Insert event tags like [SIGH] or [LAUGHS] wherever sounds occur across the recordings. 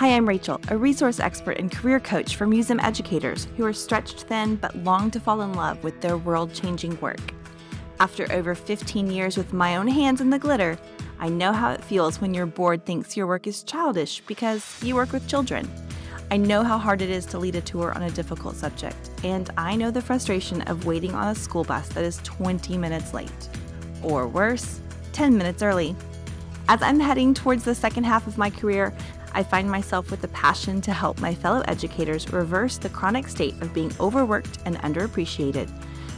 Hi, I'm Rachel, a resource expert and career coach for museum educators who are stretched thin but long to fall in love with their world changing work. After over 15 years with my own hands in the glitter, I know how it feels when your board thinks your work is childish because you work with children. I know how hard it is to lead a tour on a difficult subject, and I know the frustration of waiting on a school bus that is 20 minutes late. Or worse, 10 minutes early. As I'm heading towards the second half of my career, I find myself with the passion to help my fellow educators reverse the chronic state of being overworked and underappreciated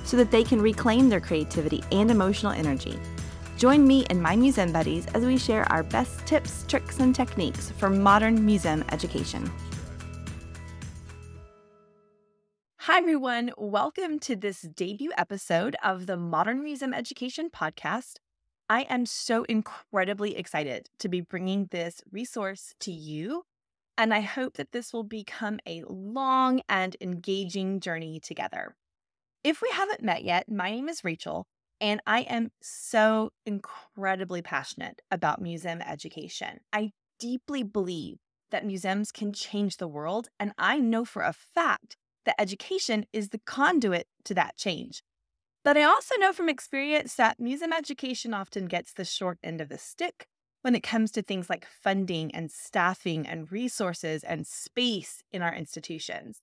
so that they can reclaim their creativity and emotional energy. Join me and my museum buddies as we share our best tips, tricks, and techniques for modern museum education. Hi, everyone. Welcome to this debut episode of the Modern Museum Education Podcast. I am so incredibly excited to be bringing this resource to you. And I hope that this will become a long and engaging journey together. If we haven't met yet, my name is Rachel, and I am so incredibly passionate about museum education. I deeply believe that museums can change the world, and I know for a fact that education is the conduit to that change. But I also know from experience that museum education often gets the short end of the stick when it comes to things like funding and staffing and resources and space in our institutions.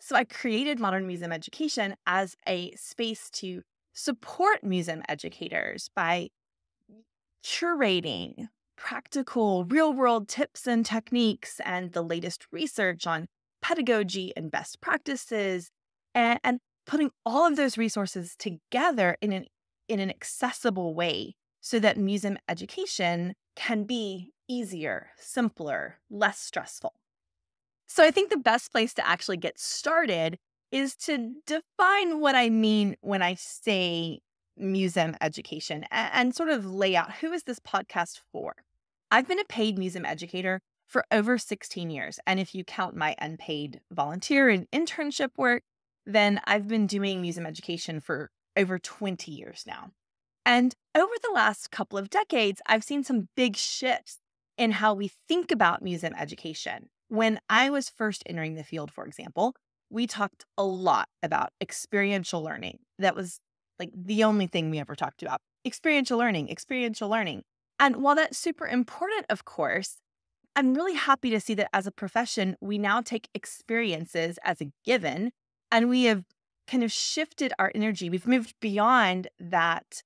So I created Modern Museum Education as a space to support museum educators by curating practical, real world tips and techniques and the latest research on pedagogy and best practices and, and putting all of those resources together in an in an accessible way so that museum education can be easier, simpler, less stressful. So I think the best place to actually get started is to define what I mean when I say museum education and, and sort of lay out who is this podcast for. I've been a paid museum educator for over 16 years. And if you count my unpaid volunteer and internship work, then I've been doing museum education for over 20 years now. And over the last couple of decades, I've seen some big shifts in how we think about museum education. When I was first entering the field, for example, we talked a lot about experiential learning. That was like the only thing we ever talked about experiential learning, experiential learning. And while that's super important, of course, I'm really happy to see that as a profession, we now take experiences as a given and we have kind of shifted our energy. We've moved beyond that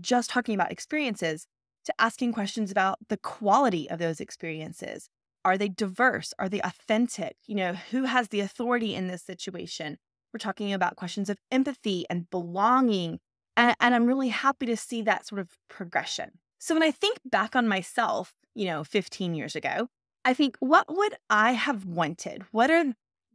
just talking about experiences to asking questions about the quality of those experiences. Are they diverse? Are they authentic? You know, who has the authority in this situation? We're talking about questions of empathy and belonging. And, and I'm really happy to see that sort of progression. So when I think back on myself, you know, 15 years ago, I think, what would I have wanted? What are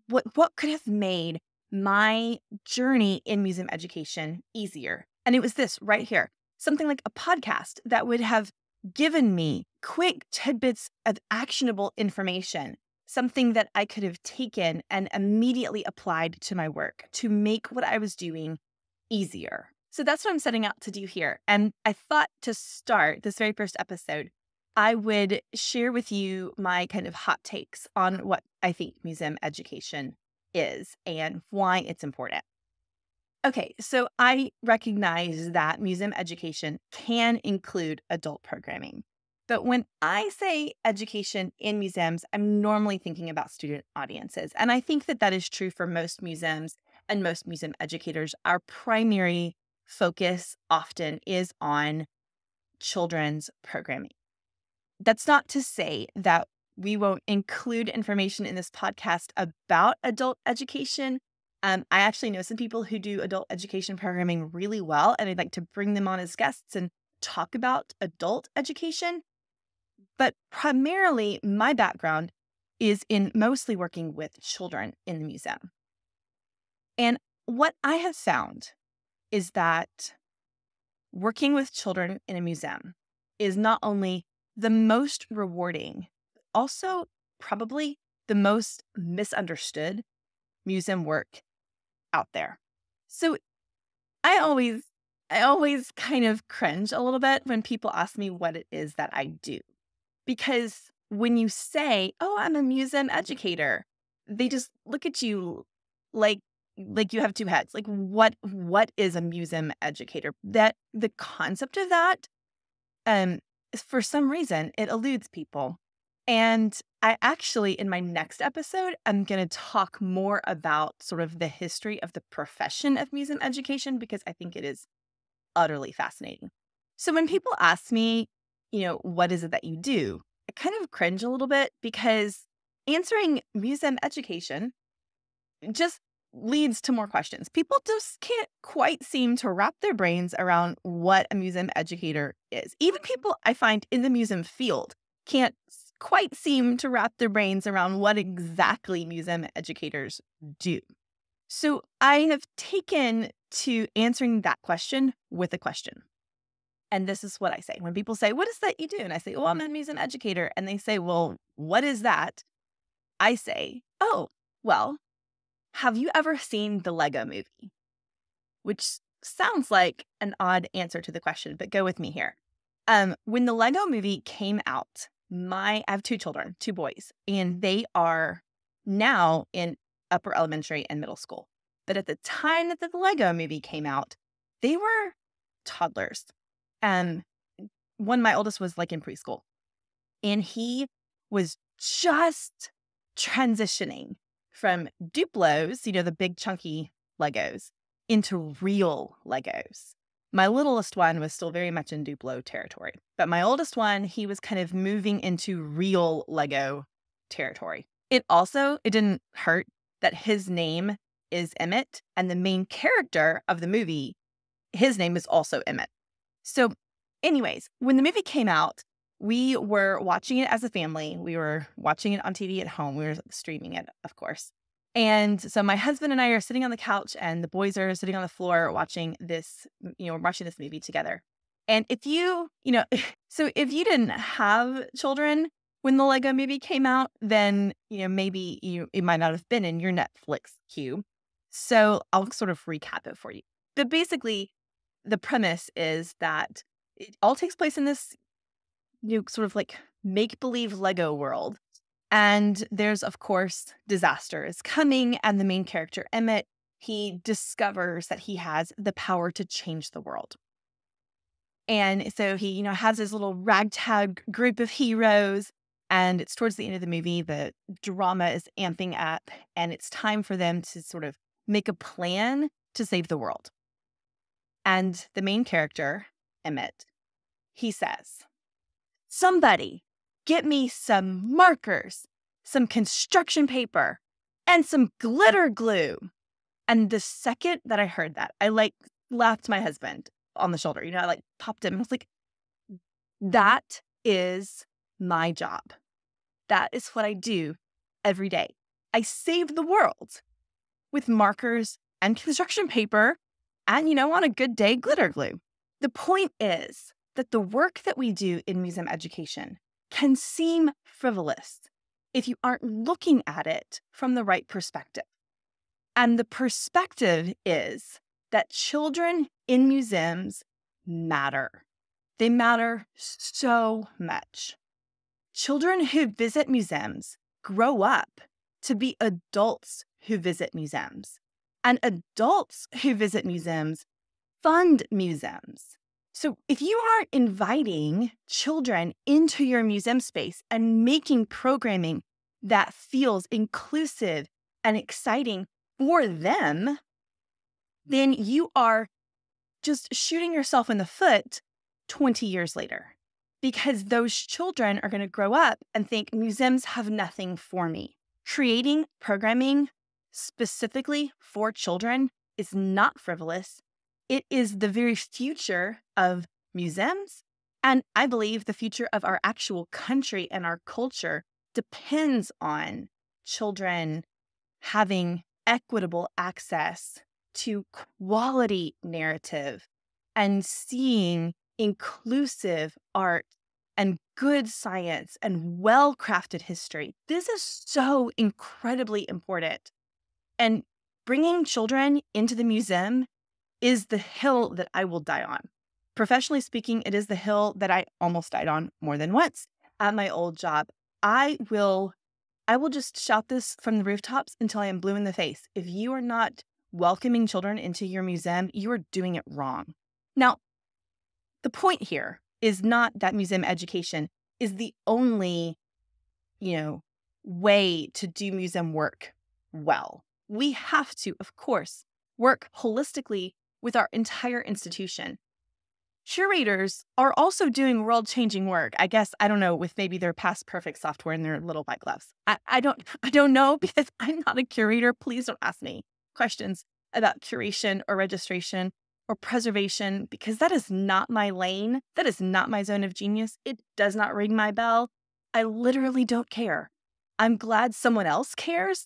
what what could have made my journey in museum education easier. And it was this right here something like a podcast that would have given me quick tidbits of actionable information, something that I could have taken and immediately applied to my work to make what I was doing easier. So that's what I'm setting out to do here. And I thought to start this very first episode, I would share with you my kind of hot takes on what I think museum education is and why it's important. Okay, so I recognize that museum education can include adult programming. But when I say education in museums, I'm normally thinking about student audiences. And I think that that is true for most museums and most museum educators. Our primary focus often is on children's programming. That's not to say that we won't include information in this podcast about adult education. Um, I actually know some people who do adult education programming really well, and I'd like to bring them on as guests and talk about adult education. But primarily, my background is in mostly working with children in the museum. And what I have found is that working with children in a museum is not only the most rewarding also probably the most misunderstood museum work out there. So I always I always kind of cringe a little bit when people ask me what it is that I do. Because when you say, "Oh, I'm a museum educator," they just look at you like like you have two heads. Like what what is a museum educator? That the concept of that um for some reason it eludes people. And I actually, in my next episode, I'm going to talk more about sort of the history of the profession of museum education because I think it is utterly fascinating. So when people ask me, you know, what is it that you do? I kind of cringe a little bit because answering museum education just leads to more questions. People just can't quite seem to wrap their brains around what a museum educator is. Even people I find in the museum field can't quite seem to wrap their brains around what exactly museum educators do. So I have taken to answering that question with a question. And this is what I say when people say, What is that you do? And I say, Well, oh, I'm a museum educator. And they say, Well, what is that? I say, Oh, well, have you ever seen the Lego movie? Which sounds like an odd answer to the question, but go with me here. Um, when the Lego movie came out, my I have two children, two boys, and they are now in upper elementary and middle school. But at the time that the Lego movie came out, they were toddlers. Um one my oldest was like in preschool. And he was just transitioning from Duplos, you know, the big chunky Legos, into real Legos. My littlest one was still very much in Duplo territory, but my oldest one, he was kind of moving into real Lego territory. It also, it didn't hurt that his name is Emmett and the main character of the movie, his name is also Emmett. So, anyways, when the movie came out, we were watching it as a family. We were watching it on TV at home. We were streaming it, of course. And so my husband and I are sitting on the couch, and the boys are sitting on the floor watching this, you know, watching this movie together. And if you, you know, [LAUGHS] so if you didn't have children when the Lego movie came out, then, you know, maybe you, it might not have been in your Netflix queue. So I'll sort of recap it for you. But basically, the premise is that it all takes place in this, you know, sort of like make believe Lego world and there's, of course, disaster is coming. And the main character, Emmett, he discovers that he has the power to change the world. And so he, you know, has his little ragtag group of heroes. And it's towards the end of the movie, the drama is amping up, and it's time for them to sort of make a plan to save the world. And the main character, Emmett, he says, Somebody get me some markers, some construction paper, and some glitter glue. And the second that I heard that, I like lapped my husband on the shoulder. You know, I like popped him. I was like, that is my job. That is what I do every day. I save the world with markers and construction paper and, you know, on a good day, glitter glue. The point is that the work that we do in museum education can seem frivolous if you aren't looking at it from the right perspective. And the perspective is that children in museums matter. They matter so much. Children who visit museums grow up to be adults who visit museums, and adults who visit museums fund museums. So, if you aren't inviting children into your museum space and making programming that feels inclusive and exciting for them, then you are just shooting yourself in the foot 20 years later because those children are going to grow up and think museums have nothing for me. Creating programming specifically for children is not frivolous. It is the very future of museums. And I believe the future of our actual country and our culture depends on children having equitable access to quality narrative and seeing inclusive art and good science and well crafted history. This is so incredibly important. And bringing children into the museum is the hill that I will die on. Professionally speaking, it is the hill that I almost died on more than once at my old job. I will I will just shout this from the rooftops until I am blue in the face. If you are not welcoming children into your museum, you are doing it wrong. Now, the point here is not that museum education is the only, you know, way to do museum work well. We have to, of course, work holistically with our entire institution curators are also doing world changing work i guess i don't know with maybe their past perfect software and their little white gloves I, I don't [LAUGHS] i don't know [LAUGHS] because i'm not a curator please don't ask me questions about curation or registration or preservation because that is not my lane that is not my zone of genius it does not ring my bell i literally don't care i'm glad someone else cares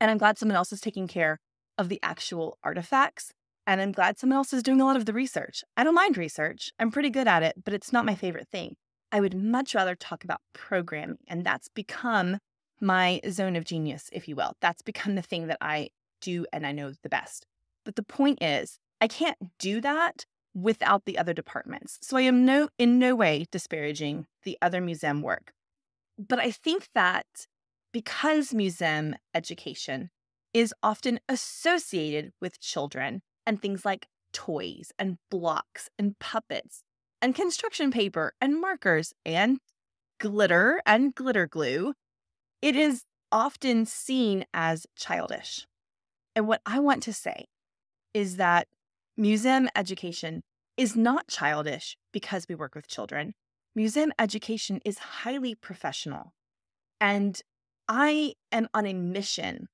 and i'm glad someone else is taking care of the actual artifacts and I'm glad someone else is doing a lot of the research. I don't mind research, I'm pretty good at it, but it's not my favorite thing. I would much rather talk about programming, and that's become my zone of genius, if you will. That's become the thing that I do and I know the best. But the point is, I can't do that without the other departments. So I am no in no way disparaging the other museum work. But I think that because museum education is often associated with children, and things like toys and blocks and puppets and construction paper and markers and glitter and glitter glue, it is often seen as childish. And what I want to say is that museum education is not childish because we work with children. Museum education is highly professional. And I am on a mission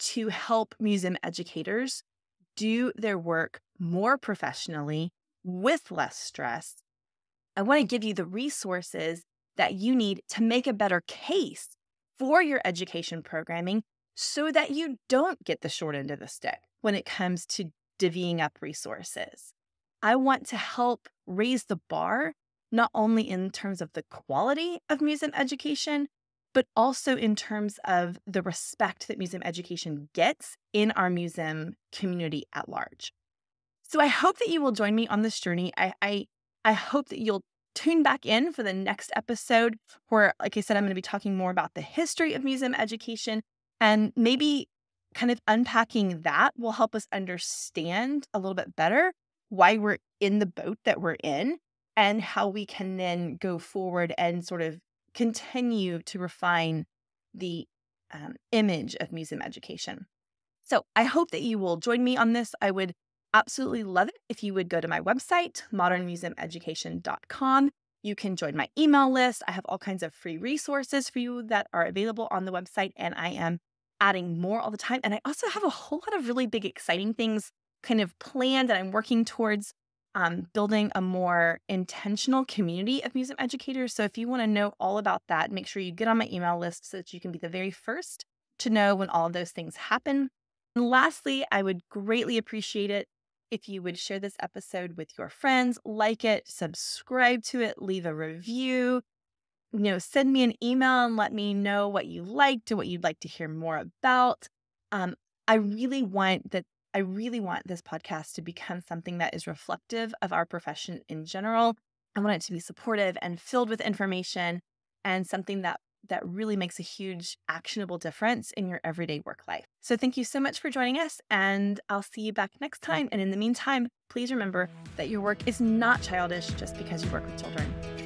to help museum educators do their work more professionally with less stress. I want to give you the resources that you need to make a better case for your education programming so that you don't get the short end of the stick when it comes to divvying up resources. I want to help raise the bar, not only in terms of the quality of music education, but also in terms of the respect that museum education gets in our museum community at large. So I hope that you will join me on this journey. I, I, I hope that you'll tune back in for the next episode where, like I said, I'm going to be talking more about the history of museum education and maybe kind of unpacking that will help us understand a little bit better why we're in the boat that we're in and how we can then go forward and sort of continue to refine the um, image of museum education. So I hope that you will join me on this. I would absolutely love it if you would go to my website, modernmuseumeducation.com. You can join my email list. I have all kinds of free resources for you that are available on the website, and I am adding more all the time. And I also have a whole lot of really big, exciting things kind of planned that I'm working towards um, building a more intentional community of museum educators. So if you want to know all about that, make sure you get on my email list so that you can be the very first to know when all of those things happen. And lastly, I would greatly appreciate it if you would share this episode with your friends, like it, subscribe to it, leave a review, you know, send me an email and let me know what you liked and what you'd like to hear more about. Um, I really want that I really want this podcast to become something that is reflective of our profession in general. I want it to be supportive and filled with information and something that that really makes a huge actionable difference in your everyday work life. So thank you so much for joining us and I'll see you back next time and in the meantime, please remember that your work is not childish just because you work with children.